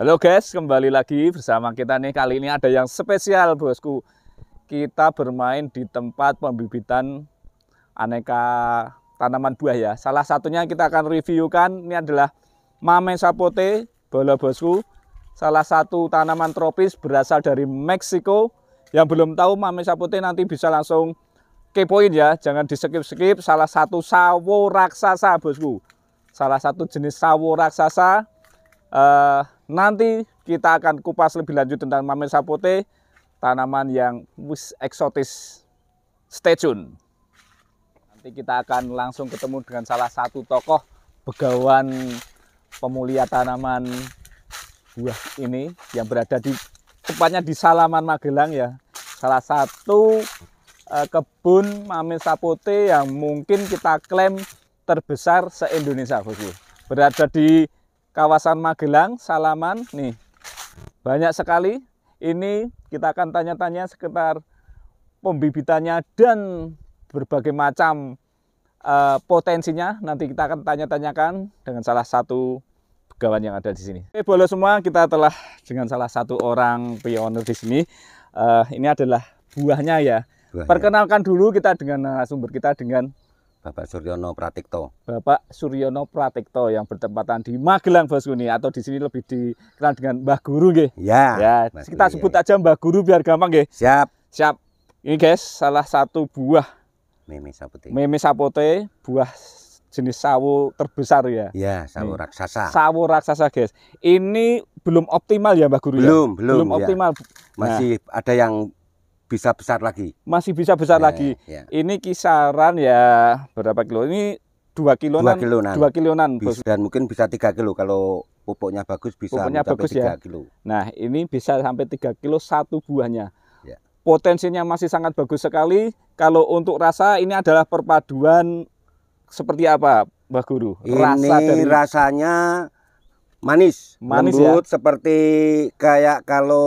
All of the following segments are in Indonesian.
Halo guys, kembali lagi bersama kita nih. Kali ini ada yang spesial bosku. Kita bermain di tempat pembibitan aneka tanaman buah ya. Salah satunya kita akan reviewkan ini adalah mame sapote bola bosku. Salah satu tanaman tropis berasal dari Meksiko. Yang belum tahu mame sapote nanti bisa langsung kepoin ya. Jangan di skip-skip. Salah satu sawo raksasa bosku. Salah satu jenis sawo raksasa. Uh, Nanti kita akan kupas lebih lanjut tentang mamir sapote, tanaman yang eksotis. Stay tune. Nanti kita akan langsung ketemu dengan salah satu tokoh begawan pemulia tanaman buah ini yang berada di tepatnya di Salaman Magelang ya. Salah satu uh, kebun mamir sapote yang mungkin kita klaim terbesar se-Indonesia, Berada di kawasan Magelang, Salaman. Nih, banyak sekali. Ini kita akan tanya-tanya sekitar pembibitannya dan berbagai macam uh, potensinya. Nanti kita akan tanya-tanyakan dengan salah satu pegawai yang ada di sini. Oke, boleh semua kita telah dengan salah satu orang pioner di sini. Uh, ini adalah buahnya ya. Buahnya. Perkenalkan dulu kita dengan sumber kita dengan Bapak Suryono Pratikto. Bapak Suryono Pratikto yang bertempatan di Magelang bosku nih atau di sini lebih dikenal dengan Mbah Guru nggih. Ya. Ya, Mas kita Guru, ya. sebut ya. aja Mbah Guru biar gampang nggih. Siap. Siap. Ini guys, salah satu buah meme sapote. Meme sapote, buah jenis sawo terbesar ya. Ya, sawo Nih. raksasa. Sawo raksasa, guys. Ini belum optimal ya, Mbah Guru belum, ya? Belum, belum ya. optimal. Ya. Masih nah. ada yang bisa besar lagi. Masih bisa besar yeah, lagi. Yeah. Ini kisaran ya berapa kilo? Ini dua kilonan Dua kilonan Dua kilo Bisa, dan mungkin bisa tiga kilo kalau pupuknya bagus bisa pupuknya bagus ya. kilo. Nah ini bisa sampai tiga kilo satu buahnya. Ya. Potensinya masih sangat bagus sekali. Kalau untuk rasa ini adalah perpaduan seperti apa, mbak Guru? Rasa ini dari... rasanya manis, manis ya? lembut ya? seperti kayak kalau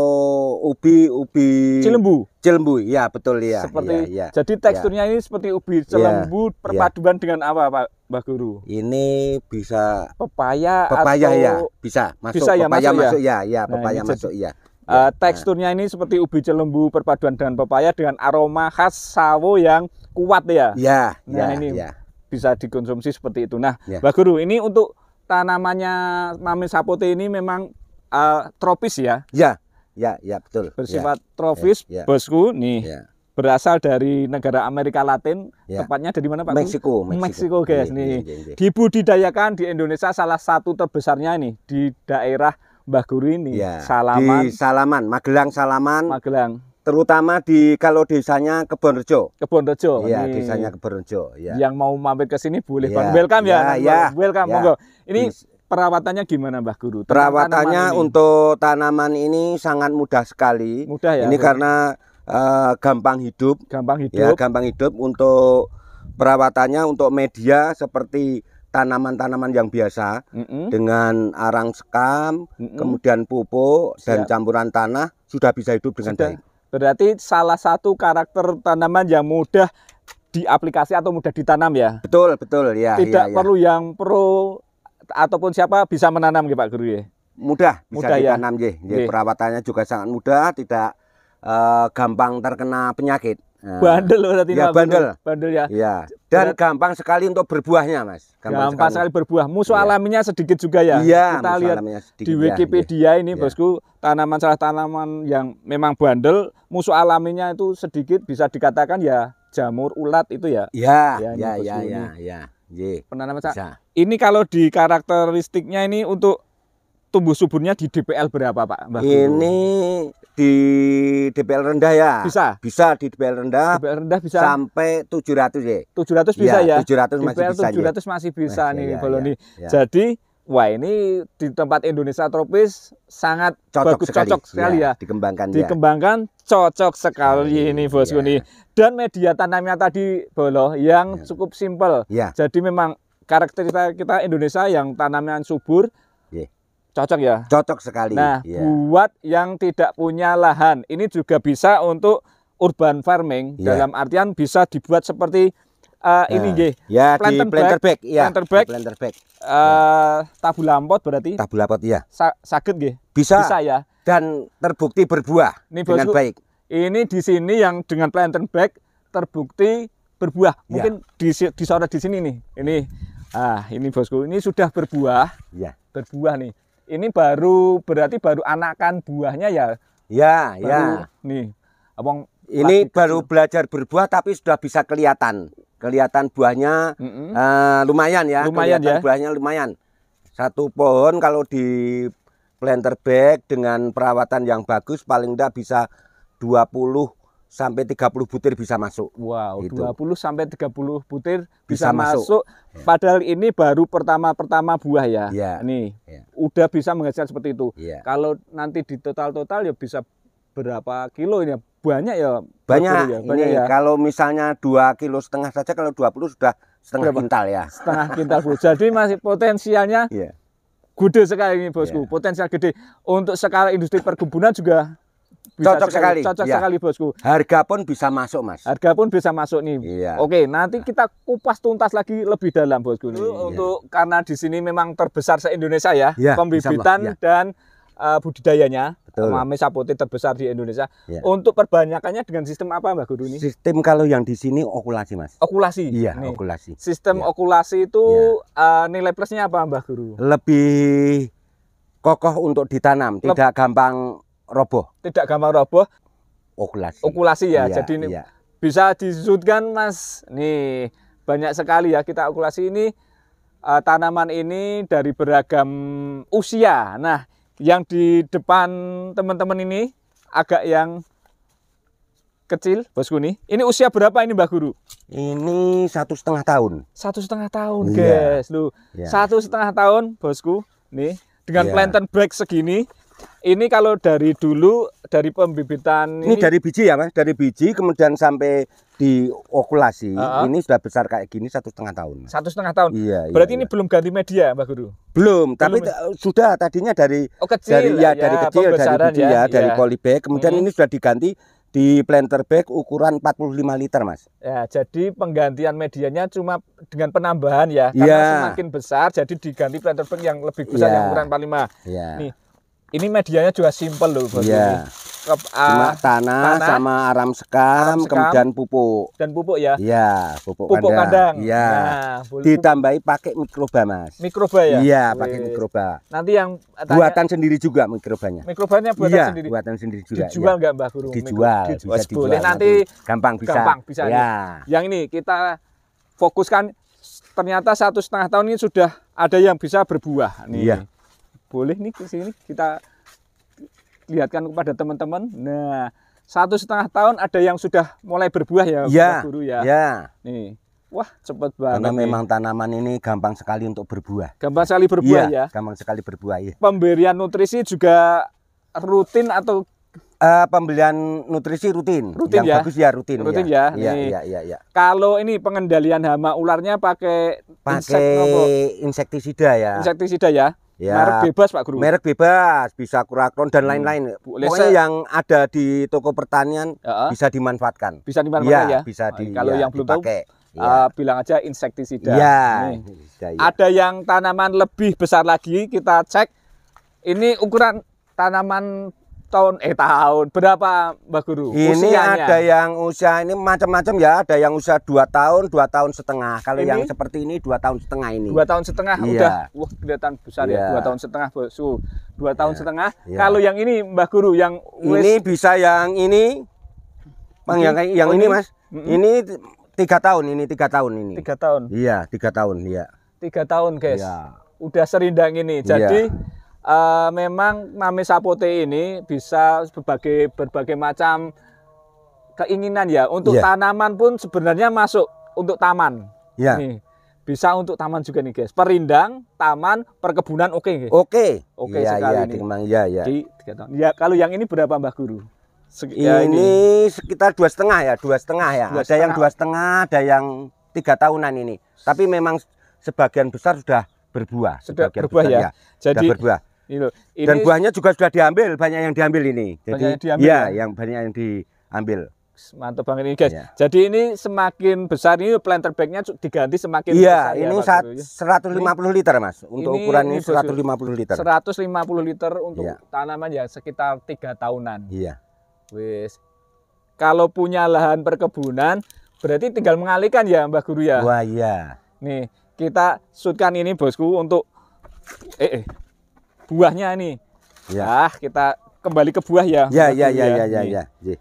ubi ubi cilembu. Cilembu, ya betul ya. Seperti ya, ya, jadi teksturnya ya. ini seperti ubi iya, cilembu ya, perpaduan ya. dengan apa Pak Mbak Guru? Ini bisa pepaya pepaya atau... ya, bisa masuk bisa ya, pepaya masuk, ya? masuk ya, ya, pepaya nah, pepaya masuk jadi, ya. Uh, teksturnya nah. ini seperti ubi cilembu perpaduan dengan pepaya dengan aroma khas sawo yang kuat ya. Ya, nah, ya ini ya. bisa dikonsumsi seperti itu. Nah, ya. Mbak Guru, ini untuk tanamannya Mami Sapote ini memang uh, tropis ya? Ya, ya, ya betul. Bersifat ya, tropis, ya, ya, bosku. Nih, ya. berasal dari negara Amerika Latin, ya. tepatnya dari mana Pak? Meksiko. Meksiko, guys. Ya, nih, ya, ya, dibudidayakan di Indonesia salah satu terbesarnya nih di daerah Mbah Guru ini. Ya. Salaman. Di Salaman, Magelang Salaman. Magelang terutama di kalau desanya kebon Rejo. Kebon Rejo. Iya, ini desanya Rejo, ya. Yang mau mampir ke sini boleh, ya, Bang. Welcome ya, ya, ya welcome. Ya. Monggo. Ini perawatannya gimana, Mbah Guru? Tentang perawatannya tanaman untuk tanaman ini sangat mudah sekali. Mudah ya. Ini bro. karena uh, gampang hidup. Gampang iya, hidup. Ya, gampang hidup untuk perawatannya untuk media seperti tanaman-tanaman yang biasa mm -mm. dengan arang sekam, mm -mm. kemudian pupuk dan Siap. campuran tanah sudah bisa hidup dengan sudah. baik. Berarti salah satu karakter tanaman yang mudah diaplikasi atau mudah ditanam ya. Betul, betul ya. Tidak ya, ya. perlu yang pro ataupun siapa bisa menanam ya Pak Guru ya. Mudah bisa mudah, ya? ditanam ya. ya. Perawatannya juga sangat mudah, tidak uh, gampang terkena penyakit. Nah. Bandel berarti ya, bandel. Bandel ya. ya. Dan gampang sekali untuk berbuahnya, Mas. Gampang, gampang sekali. sekali berbuah. Musuh ya. alaminya sedikit juga ya. Iya, kita lihat sedikit, di Wikipedia ya. ini, ya. Bosku, tanaman salah tanaman yang memang bandel, musuh alaminya itu sedikit bisa dikatakan ya jamur ulat itu ya. Iya, iya, iya, iya, iya. Penanaman Ini kalau di karakteristiknya ini untuk tumbuh suburnya di DPL berapa Pak? Mbak ini di DPL rendah ya? Bisa? Bisa di DPL rendah. DPL rendah bisa? Sampai 700 ya? 700 iya, bisa ya? ya? 700 masih bisa 700 ya? masih bisa masih, nih ya, Boloni. Ya, ya. Jadi wah ini di tempat Indonesia tropis sangat cocok bagus sekali. cocok sekali ya, ya. dikembangkan iya. dikembangkan cocok sekali ya, ini bosku ya. nih dan media tanamnya tadi boloh yang ya. cukup simpel ya. jadi memang karakter kita Indonesia yang tanaman subur Cocok ya? Cocok sekali. Nah, ya. buat yang tidak punya lahan, ini juga bisa untuk urban farming ya. dalam artian bisa dibuat seperti uh, nah, ini g ya planter di planter bag, bag ya planter bag, planter bag. Uh, tabu lampot berarti tabu lampot ya Sa sakit g bisa bisa ya dan terbukti berbuah ini dengan bosku, baik ini di sini yang dengan planter bag terbukti berbuah iya. mungkin ya. di disorot di sini nih ini ah ini bosku ini sudah berbuah ya berbuah nih ini baru berarti baru anakan buahnya ya ya baru, ya nih abang ini baru kecil. belajar berbuah tapi sudah bisa kelihatan kelihatan buahnya mm -hmm. uh, lumayan ya lumayan kelihatan ya buahnya lumayan satu pohon kalau di planter bag dengan perawatan yang bagus paling tidak bisa 20 sampai 30 butir bisa masuk. Wow, gitu. 20 sampai 30 butir bisa, bisa masuk. masuk. Padahal ini baru pertama-pertama buah ya. ya. Nih. Ya udah bisa menghasilkan seperti itu. Yeah. Kalau nanti di total-total ya bisa berapa kilo ini banyak ya banyak, ya, banyak ya? ya. kalau misalnya dua kilo setengah saja kalau 20 sudah setengah Berapa? kintal ya setengah kintal bu jadi masih potensialnya yeah. gede sekali ini bosku yeah. potensial gede untuk skala industri perkebunan juga bisa cocok sekali, sekali. cocok ya. sekali bosku. Harga pun bisa masuk mas. Harga pun bisa masuk nih. ya. Oke, nanti nah. kita kupas tuntas lagi lebih dalam bosku nih. Untuk iya. karena di sini memang terbesar se Indonesia ya, ya pembibitan ya. dan uh, budidayanya. Mame sapote terbesar di Indonesia. Ya. Untuk perbanyakannya dengan sistem apa Mbak Guru ini? Sistem kalau yang di sini okulasi, Mas. Okulasi. Iya, okulasi. Sistem ya. okulasi itu ya. uh, nilai plusnya apa Mbak Guru? Lebih kokoh untuk ditanam, Lep tidak gampang roboh. Tidak gampang roboh. Okulasi. Okulasi ya. Iya, Jadi iya. bisa disudutkan Mas. Nih, banyak sekali ya kita okulasi ini uh, tanaman ini dari beragam usia. Nah, yang di depan teman-teman ini agak yang kecil, Bosku nih. Ini usia berapa ini Mbak Guru? Ini satu setengah tahun. Satu setengah tahun, iya. guys. Lu iya. satu setengah tahun, Bosku. Nih dengan iya. plantain break segini ini kalau dari dulu dari pembibitan ini, ini dari biji ya mas, dari biji kemudian sampai diokulasi uh -huh. ini sudah besar kayak gini satu setengah tahun. Satu setengah tahun. Iya. Berarti iya, ini iya. belum ganti media, Mbak Guru? Belum, belum tapi sudah tadinya dari oh, kecil, dari ya, ya dari kecil dari biji ya, ya dari ya. polybag. Kemudian hmm. ini sudah diganti di planter bag ukuran 45 liter mas. Ya, jadi penggantian medianya cuma dengan penambahan ya, karena ya. semakin besar jadi diganti planter bag yang lebih besar ya. yang iya. ukuran 45. Ya. Nih, ini medianya juga simple loh bos. Iya. Ke, uh, tanah, tanah sama aram sekam, aram sekam, kemudian pupuk. Dan pupuk ya? Iya, pupuk, pupuk kandang. Iya. Nah, Ditambahi pakai mikroba, Mas. Mikroba ya? Iya, pakai mikroba. Nanti yang eh, tanya, buatan sendiri juga mikrobanya. Mikrobanya buatan iya, sendiri. buatan sendiri juga. Dijual iya. nggak ya. Mbak Guru? Dijual, Mikro, dijual, bisa dijual. Boleh nanti gampang bisa. Gampang bisa. Ya. Nih. Yang ini kita fokuskan ternyata satu setengah tahun ini sudah ada yang bisa berbuah nih. Iya boleh nih ke sini kita lihatkan kepada teman-teman. Nah, satu setengah tahun ada yang sudah mulai berbuah ya, ya Pak Guru ya. Ya. Nih. Wah, cepet banget. Karena nih. memang tanaman ini gampang sekali untuk berbuah. Gampang sekali berbuah ya. ya. Gampang sekali berbuah ya. Pemberian nutrisi juga rutin atau Uh, eh, pembelian nutrisi rutin. Rutin yang ya. bagus ya rutin. Rutin iya. ya. Iya, iya iya iya. Ya, ya. Kalau ini pengendalian hama ularnya pakai pakai insektisida ya. Insektisida ya. Ya, merek bebas Pak Guru. Merek bebas, bisa kurakron dan hmm. lain-lain. Hmm. Pokoknya yang ada di toko pertanian uh -huh. bisa dimanfaatkan. Bisa dimanfaatkan ya. ya? Bisa di, Kalau ya, yang belum dipakai. tahu eh, ya. bilang aja insektisida. ya, ya. Ada yang tanaman lebih besar lagi kita cek. Ini ukuran tanaman tahun eh tahun berapa Mbak Guru ini usianya? ada yang usia ini macam-macam ya ada yang usia dua tahun dua tahun setengah kalau ini? yang seperti ini dua tahun setengah ini dua tahun setengah iya. udah wah kelihatan besar ya. iya. ya dua tahun setengah bosku dua iya. tahun iya. setengah iya. kalau yang ini Mbak Guru yang wis... ini bisa yang ini Bang yang yang oh, ini, ini Mas mm -mm. ini tiga tahun ini tiga tahun ini tiga tahun iya tiga tahun iya tiga tahun guys iya. udah serindang ini iya. jadi iya uh, memang mame sapote ini bisa berbagai berbagai macam keinginan ya. Untuk yeah. tanaman pun sebenarnya masuk untuk taman. Yeah. bisa untuk taman juga nih guys. Perindang, taman, perkebunan oke okay, guys. Oke. Okay. Oke okay ya, sekali ya, ini. Iya, ya ya. Di, ya kalau yang ini berapa Mbah Guru? Sek ya, ini, ya ini sekitar dua setengah ya, dua setengah ya. Dua ada yang dua setengah, ada yang tiga tahunan ini. Tapi memang sebagian besar sudah berbuah. Sudah berbuah besar, ya. ya. Jadi sudah berbuah. Ini Dan buahnya juga sudah diambil, banyak yang diambil ini. Jadi, banyak yang diambil. Ya, ya, yang banyak yang diambil. Mantap banget ini guys. Ya. Jadi ini semakin besar ini planter bagnya diganti semakin iya, besar. Iya, ini ya, 150 ini, liter Mas. Untuk ini, ukuran ini 150 liter. 150 liter untuk ya. tanaman ya sekitar tiga tahunan. Iya. Wis. Kalau punya lahan perkebunan berarti tinggal mengalihkan ya Mbah Guru ya. Wah, iya. Nih, kita shootkan ini Bosku untuk eh, eh buahnya ini. Ya. Nah, kita kembali ke buah ya. Ya, ya, ya, ya, ya, ya, iya. ya, ya.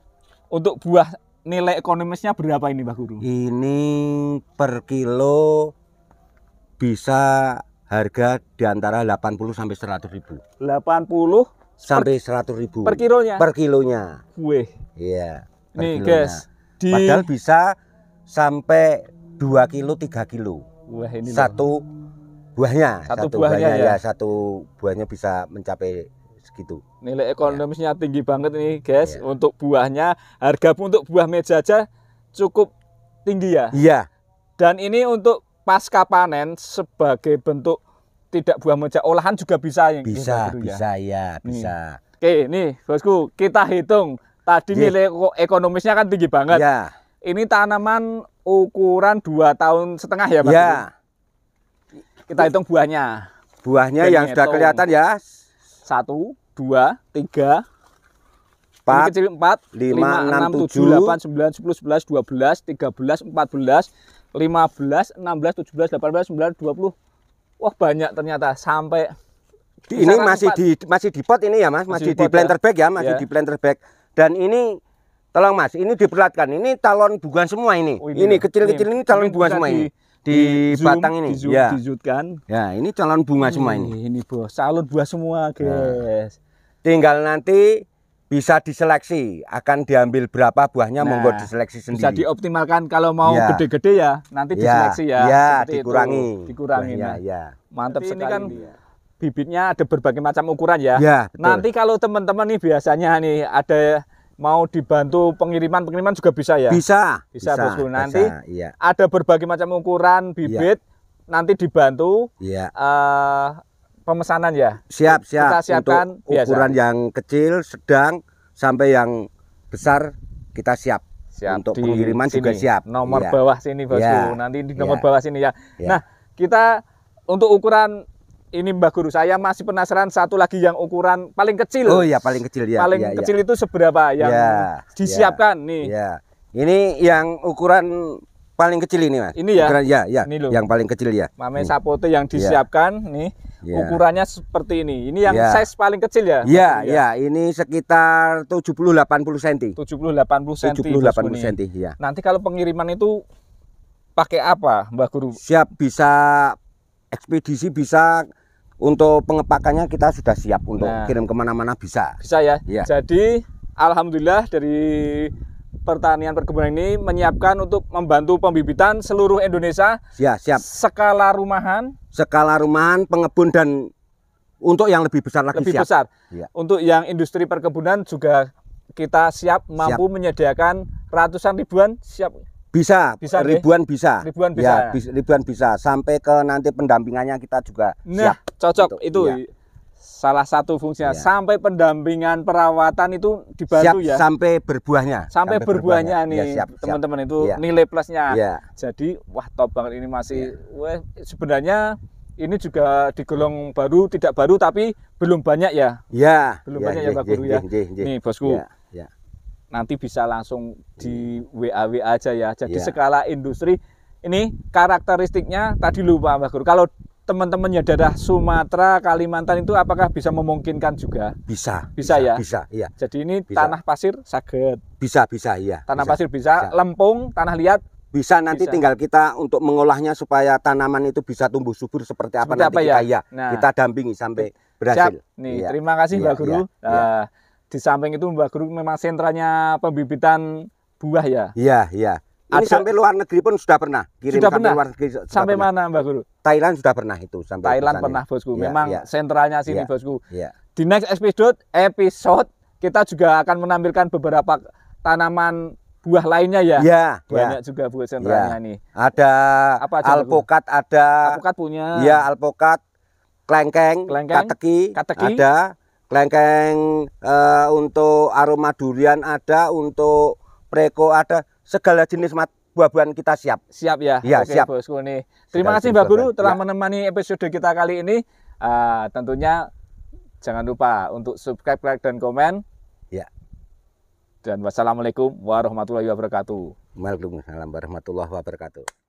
Untuk buah nilai ekonomisnya berapa ini, Pak Guru? Ini per kilo bisa harga di antara 80 sampai 100 ribu. 80 sampai 100 ribu. Per kilonya? Per kilonya. Wih. Iya. Nih kilonya. guys. Di... Padahal bisa sampai 2 kilo 3 kilo. Wah ini. Satu loh buahnya satu, satu buahnya, buahnya ya. ya satu buahnya bisa mencapai segitu nilai ekonomisnya ya. tinggi banget nih guys ya. untuk buahnya harga pun untuk buah meja aja cukup tinggi ya iya dan ini untuk pasca panen sebagai bentuk tidak buah meja olahan juga bisa yang bisa gitu, bisa ya, ya bisa iya, hmm. oke nih bosku kita hitung tadi ya. nilai ekonomisnya kan tinggi banget ya. ini tanaman ukuran dua tahun setengah ya pak ya kita hitung buahnya. Buahnya Dan yang sudah kelihatan ya. Satu, dua, tiga, empat, kecil empat, lima, enam, tujuh, delapan, sembilan, sepuluh, sebelas, dua belas, tiga belas, empat belas, lima belas, enam belas, tujuh belas, delapan belas, sembilan, dua puluh. Wah banyak ternyata sampai di, ini masih 4. di masih di pot ini ya mas masih, masih di, di planter ya. bag ya masih yeah. di planter bag dan ini tolong mas ini diperlihatkan ini talon bukan semua ini oh, ini ya. kecil-kecil ini, ini, talon bukan semua di, ini di, di batang ini di ya. Dijutkan. Ya, ini calon bunga ini, semua ini. Ini bos, salut buah semua, nah. guys. Nah. Tinggal nanti bisa diseleksi akan diambil berapa buahnya nah, monggo diseleksi sendiri. Bisa dioptimalkan kalau mau ya. gede-gede ya. ya, nanti diseleksi ya. Ya, dikurangi. Itu, dikurangi. Ya, nah. ya. Mantap sekali. Kan ini kan bibitnya ada berbagai macam ukuran ya. ya Nanti kalau teman-teman nih biasanya nih ada mau dibantu pengiriman pengiriman juga bisa ya bisa bisa, bisa bosku nanti bisa, iya. ada berbagai macam ukuran bibit iya. nanti dibantu iya. uh, pemesanan ya siap siap kita siapkan Untuk ukuran yang kecil sedang sampai yang besar kita siap siap untuk di pengiriman sini. juga siap nomor iya. bawah sini bosku iya. nanti di nomor iya. bawah sini ya iya. nah kita untuk ukuran ini Mbah Guru saya masih penasaran satu lagi yang ukuran paling kecil. Oh iya paling kecil ya. Paling ya, kecil ya. itu seberapa yang ya, disiapkan ya, nih? Ya. Ini yang ukuran paling kecil ini mas. Ini ya. Ukuran, ya ya. Ini Yang paling kecil ya. Mame ini. sapote yang iya. disiapkan ya. nih ya. ukurannya seperti ini. Ini yang ya. size paling kecil ya? Iya, iya. Ya. Ini sekitar 70 80 cm. 70 80 cm. 70 80 cm ya. Nanti kalau pengiriman itu pakai apa, Mbak Guru? Siap bisa ekspedisi bisa untuk pengepakannya kita sudah siap untuk nah, kirim kemana-mana bisa. Bisa ya. ya. Jadi alhamdulillah dari pertanian perkebunan ini menyiapkan untuk membantu pembibitan seluruh Indonesia. Ya, siap. Skala rumahan. Skala rumahan, pengebun dan untuk yang lebih besar lagi lebih siap. besar. Ya. Untuk yang industri perkebunan juga kita siap mampu siap. menyediakan ratusan ribuan siap bisa, bisa ribuan bisa. Ribuan ya, bisa. Ya, ya. ribuan bisa sampai ke nanti pendampingannya kita juga nah, siap. cocok gitu. itu. Ya. Salah satu fungsinya ya. sampai pendampingan perawatan itu dibantu siap, ya. Sampai berbuahnya. Sampai, sampai berbuahnya, berbuahnya nih ya, teman-teman itu ya. nilai plusnya. Ya. Jadi wah top banget ini masih ya. wah sebenarnya ini juga digolong baru tidak baru tapi belum banyak ya. Ya. Belum ya, banyak ya, ya Pak Guru ya. ya. Nih bosku. Ya, ya nanti bisa langsung di WA iya. WA aja ya. Jadi yeah. skala industri ini karakteristiknya tadi lupa Mbak Guru. Kalau teman-temannya daerah Sumatera, Kalimantan itu apakah bisa memungkinkan juga? Bisa. Bisa, bisa ya? Bisa, iya. Jadi ini bisa. tanah pasir saget. Bisa, bisa, iya. Tanah bisa, pasir bisa, bisa, lempung, tanah liat bisa nanti bisa. tinggal kita untuk mengolahnya supaya tanaman itu bisa tumbuh subur seperti apa seperti nanti apa kita ya? ya nah. kita dampingi sampai berhasil. Siap. Nih, ya. terima kasih ya, Mbak iya, Guru. Ya, ya. Uh, di samping itu Mbah Guru memang sentranya pembibitan buah ya. Iya, iya. Ini Ada, sampai luar negeri pun sudah pernah kirim sudah pernah. luar negeri. Sudah sampai pernah. mana Mbak Guru? Thailand sudah pernah itu sampai Thailand pesannya. pernah Bosku. Iya, memang ya. sentralnya sini ya, Bosku. Ya. Di next episode episode kita juga akan menampilkan beberapa tanaman buah lainnya ya. ya Banyak ya. juga buah sentralnya ya. nih. Ada Apa aja, alpokat, ada alpokat punya. Iya, alpokat, klengkeng, klengkeng, kateki, kateki, ada klengkeng uh, eh, untuk aroma durian ada untuk preko ada segala jenis mat buah-buahan kita siap. Siap ya. Ya, Oke, siap. Bosku nih. Terima kasih Mbak Guru telah ya. menemani episode kita kali ini. Uh, tentunya jangan lupa untuk subscribe, like dan komen. Ya. Dan wassalamualaikum warahmatullahi wabarakatuh. Waalaikumsalam warahmatullahi wabarakatuh.